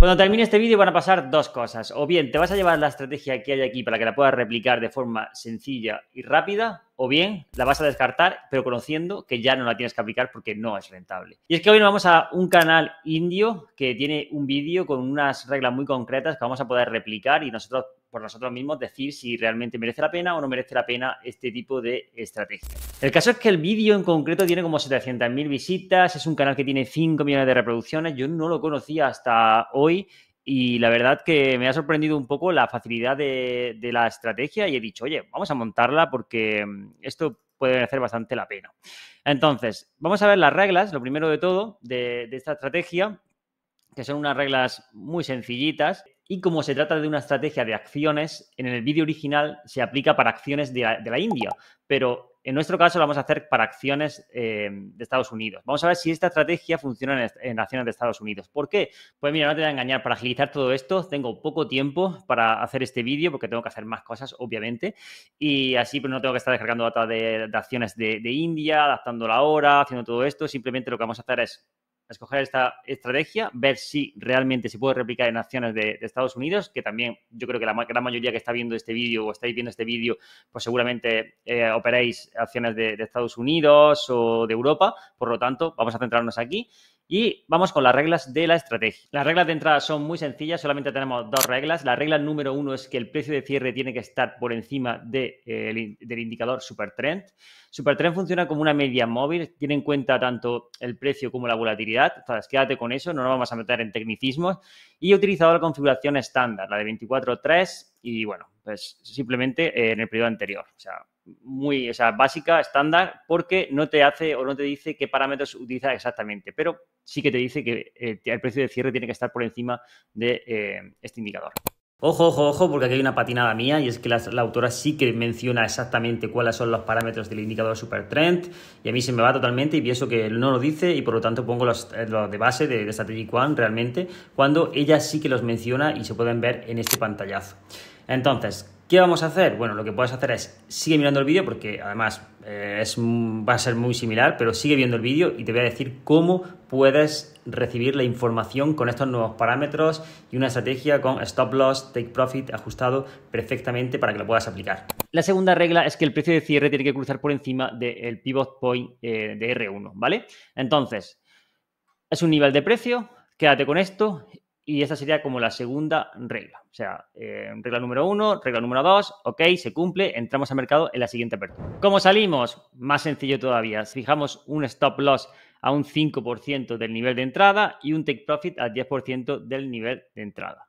Cuando termine este vídeo van a pasar dos cosas. O bien te vas a llevar la estrategia que hay aquí para que la puedas replicar de forma sencilla y rápida, o bien la vas a descartar, pero conociendo que ya no la tienes que aplicar porque no es rentable. Y es que hoy nos vamos a un canal indio que tiene un vídeo con unas reglas muy concretas que vamos a poder replicar y nosotros por nosotros mismos decir si realmente merece la pena o no merece la pena este tipo de estrategia. El caso es que el vídeo en concreto tiene como 700.000 visitas, es un canal que tiene 5 millones de reproducciones, yo no lo conocía hasta hoy y la verdad que me ha sorprendido un poco la facilidad de, la estrategia y he dicho, oye, vamos a montarla porque mm, esto puede merecer bastante la pena. Entonces, vamos a ver las reglas, lo primero de todo, de esta estrategia, que son unas reglas muy sencillitas. Y como se trata de una estrategia de acciones, en el vídeo original se aplica para acciones de la, India, pero en nuestro caso lo vamos a hacer para acciones eh, de Estados Unidos. Vamos a ver si esta estrategia funciona en, acciones de Estados Unidos. ¿Por qué? Pues mira, no te voy a engañar, para agilizar todo esto tengo poco tiempo para hacer este vídeo porque tengo que hacer más cosas, obviamente, y así pues no tengo que estar descargando data de, acciones de, de India, adaptando la hora, haciendo todo esto, simplemente lo que vamos a hacer es escoger esta estrategia, ver si realmente se puede replicar en acciones de, Estados Unidos, que también yo creo que la gran mayoría que está viendo este vídeo o estáis viendo este vídeo, pues seguramente eh, operáis operéis acciones de, de Estados Unidos o de Europa, por lo tanto, vamos a centrarnos aquí y vamos con las reglas de la estrategia. Las reglas de entrada son muy sencillas, solamente tenemos dos reglas. La regla número uno es que el precio de cierre tiene que estar por encima de, eh, el, del indicador Supertrend. Supertrend funciona como una media móvil, tiene en cuenta tanto el precio como la volatilidad. Entonces, quédate con eso, no nos vamos a meter en tecnicismos. Y he utilizado la configuración estándar, la de 24.3 y bueno, pues simplemente eh, en el periodo anterior. O sea, muy, o sea, básica, estándar, porque no te hace o no te dice qué parámetros utiliza exactamente, pero sí que te dice que eh, el precio de cierre tiene que estar por encima de eh, este indicador. Ojo, ojo, ojo, porque aquí hay una patinada mía y es que la, autora sí que menciona exactamente cuáles son los parámetros del indicador Supertrend y a mí se me va totalmente y pienso que no lo dice y por lo tanto pongo eh, los, de base de, de Strategic One realmente cuando ella sí que los menciona y se pueden ver en este pantallazo. Entonces, ¿Qué vamos a hacer? Bueno, lo que puedes hacer es sigue mirando el vídeo porque además eh, es, va a ser muy similar, pero sigue viendo el vídeo y te voy a decir cómo puedes recibir la información con estos nuevos parámetros y una estrategia con stop loss, take profit ajustado perfectamente para que lo puedas aplicar. La segunda regla es que el precio de cierre tiene que cruzar por encima del pivot point eh, de R1, ¿vale? Entonces, es un nivel de precio, quédate con esto y esta sería como la segunda regla. O sea, eh, regla número uno, regla número dos, ok, se cumple, entramos al mercado en la siguiente apertura. ¿Cómo salimos? Más sencillo todavía. Fijamos un stop loss a un 5% del nivel de entrada y un take profit al 10% del nivel de entrada.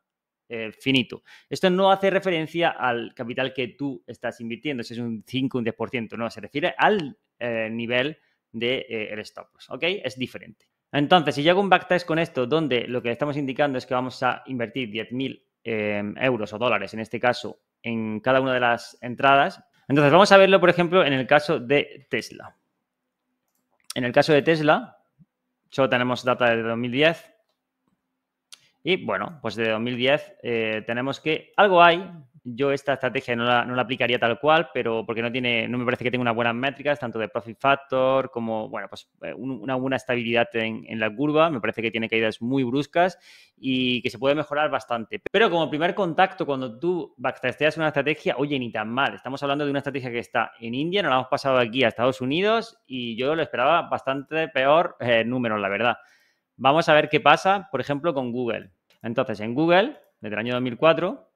Eh, finito. Esto no hace referencia al capital que tú estás invirtiendo, si es un 5, un 10%, no, se refiere al eh, nivel del de, stop loss, ¿ok? Es diferente. Entonces, si yo hago un backtest con esto, donde lo que estamos indicando es que vamos a invertir 10.000 eh, euros o dólares, en este caso, en cada una de las entradas, entonces vamos a verlo, por ejemplo, en el caso de Tesla. En el caso de Tesla, solo tenemos data de 2010. Y bueno, pues de 2010 eh, tenemos que algo hay, yo esta estrategia no la, aplicaría tal cual, pero porque no tiene, no me parece que tenga unas buenas métricas, tanto de profit factor como, bueno, pues eh, una buena estabilidad en, la curva. Me parece que tiene caídas muy bruscas y que se puede mejorar bastante. Pero como primer contacto, cuando tú backtesteas una estrategia, oye, ni tan mal. Estamos hablando de una estrategia que está en India, nos la hemos pasado aquí a Estados Unidos y yo lo esperaba bastante peor eh, número, la verdad. Vamos a ver qué pasa, por ejemplo, con Google. Entonces, en Google, desde el año 2004,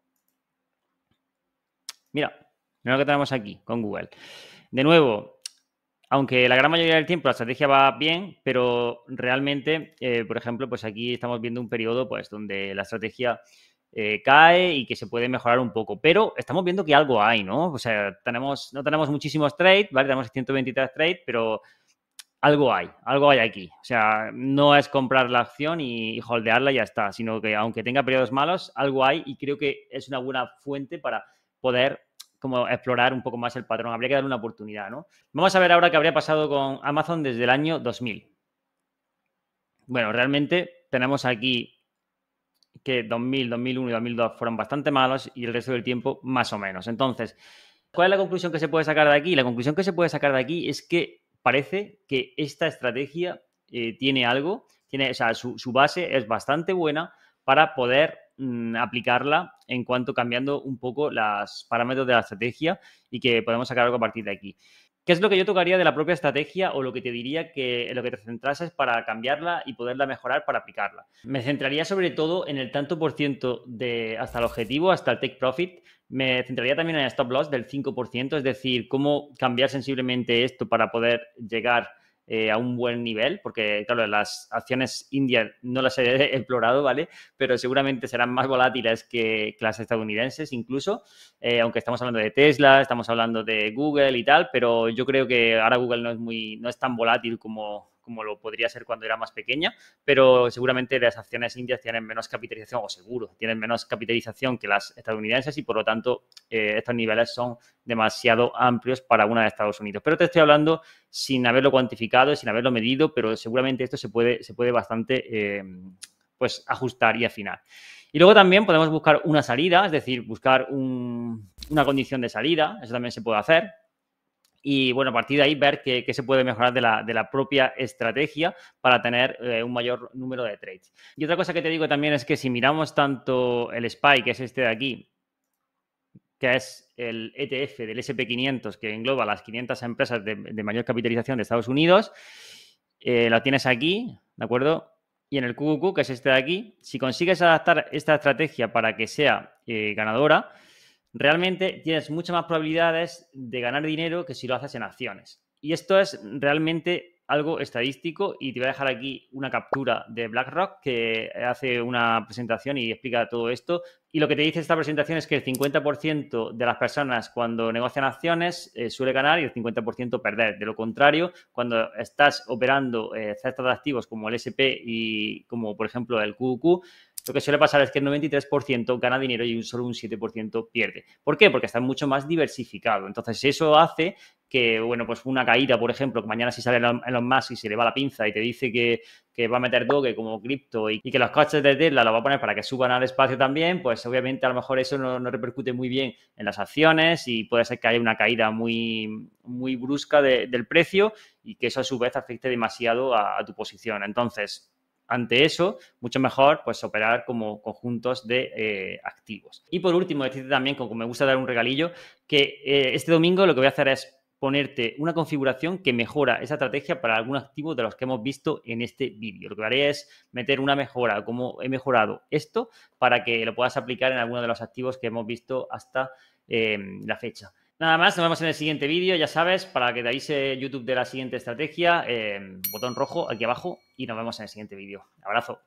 Mira, lo que tenemos aquí con Google. De nuevo, aunque la gran mayoría del tiempo la estrategia va bien, pero realmente, eh, por ejemplo, pues aquí estamos viendo un periodo pues, donde la estrategia eh, cae y que se puede mejorar un poco. Pero estamos viendo que algo hay, ¿no? O sea, tenemos, no tenemos muchísimos trades, ¿vale? Tenemos 123 trades, pero algo hay, algo hay aquí. O sea, no es comprar la acción y, y holdearla y ya está, sino que aunque tenga periodos malos, algo hay y creo que es una buena fuente para poder como explorar un poco más el patrón. Habría que darle una oportunidad, ¿no? Vamos a ver ahora qué habría pasado con Amazon desde el año 2000. Bueno, realmente tenemos aquí que 2000, 2001 y 2002 fueron bastante malos y el resto del tiempo más o menos. Entonces, ¿cuál es la conclusión que se puede sacar de aquí? La conclusión que se puede sacar de aquí es que parece que esta estrategia eh, tiene algo, tiene, o sea, su base es bastante buena para poder Mm, aplicarla en cuanto cambiando un poco los parámetros de la estrategia y que podemos sacar algo a partir de aquí. ¿Qué es lo que yo tocaría de la propia estrategia o lo que te diría que lo que te centrases para cambiarla y poderla mejorar para aplicarla? Me centraría sobre todo en el tanto por ciento de hasta el objetivo, hasta el take profit. Me centraría también en el stop loss del 5%, es decir, cómo cambiar sensiblemente esto para poder llegar eh, a un buen nivel, porque claro, las acciones indias no las he explorado, ¿vale? Pero seguramente serán más volátiles que, las estadounidenses incluso, eh, aunque estamos hablando de Tesla, estamos hablando de Google y tal, pero yo creo que ahora Google no es, muy, no es tan volátil como como lo podría ser cuando era más pequeña, pero seguramente las acciones indias tienen menos capitalización, o seguro, tienen menos capitalización que las estadounidenses y por lo tanto eh, estos niveles son demasiado amplios para una de Estados Unidos. Pero te estoy hablando sin haberlo cuantificado, sin haberlo medido, pero seguramente esto se puede, se puede bastante eh, pues, ajustar y afinar. Y luego también podemos buscar una salida, es decir, buscar una condición de salida, eso también se puede hacer y bueno, a partir de ahí ver qué, se puede mejorar de la, propia estrategia para tener eh, un mayor número de trades. Y otra cosa que te digo también es que si miramos tanto el SPY, que es este de aquí, que es el ETF del SP500, que engloba las 500 empresas de, mayor capitalización de Estados Unidos, eh, lo tienes aquí, ¿de acuerdo? Y en el QQQ, que es este de aquí, si consigues adaptar esta estrategia para que sea eh, ganadora, realmente tienes muchas más probabilidades de ganar dinero que si lo haces en acciones. Y esto es realmente algo estadístico y te voy a dejar aquí una captura de BlackRock que hace una presentación y explica todo esto. Y lo que te dice esta presentación es que el 50% de las personas cuando negocian acciones eh, suele ganar y el 50% perder. De lo contrario, cuando estás operando eh, ciertos de activos como el SP y como por ejemplo el QQ, lo que suele pasar es que el 93% gana dinero y un solo un 7% pierde. ¿Por qué? Porque está mucho más diversificado. Entonces, eso hace que, bueno, pues una caída, por ejemplo, que mañana si sale en los más y se le va la pinza y te dice que, va a meter Doge como cripto y, que los coches de Tesla lo va a poner para que suban al espacio también, pues obviamente a lo mejor eso no, repercute muy bien en las acciones y puede ser que haya una caída muy, muy brusca del precio y que eso a su vez afecte demasiado a, a tu posición. Entonces, ante eso, mucho mejor pues operar como conjuntos de eh, activos. Y por último, decirte también, como me gusta dar un regalillo, que eh, este domingo lo que voy a hacer es ponerte una configuración que mejora esa estrategia para algún activo de los que hemos visto en este vídeo. Lo que haré es meter una mejora, como he mejorado esto, para que lo puedas aplicar en alguno de los activos que hemos visto hasta eh, la fecha. Nada más, nos vemos en el siguiente vídeo, ya sabes, para que te avise eh, YouTube de la siguiente estrategia, eh, botón rojo aquí abajo y nos vemos en el siguiente vídeo. Abrazo.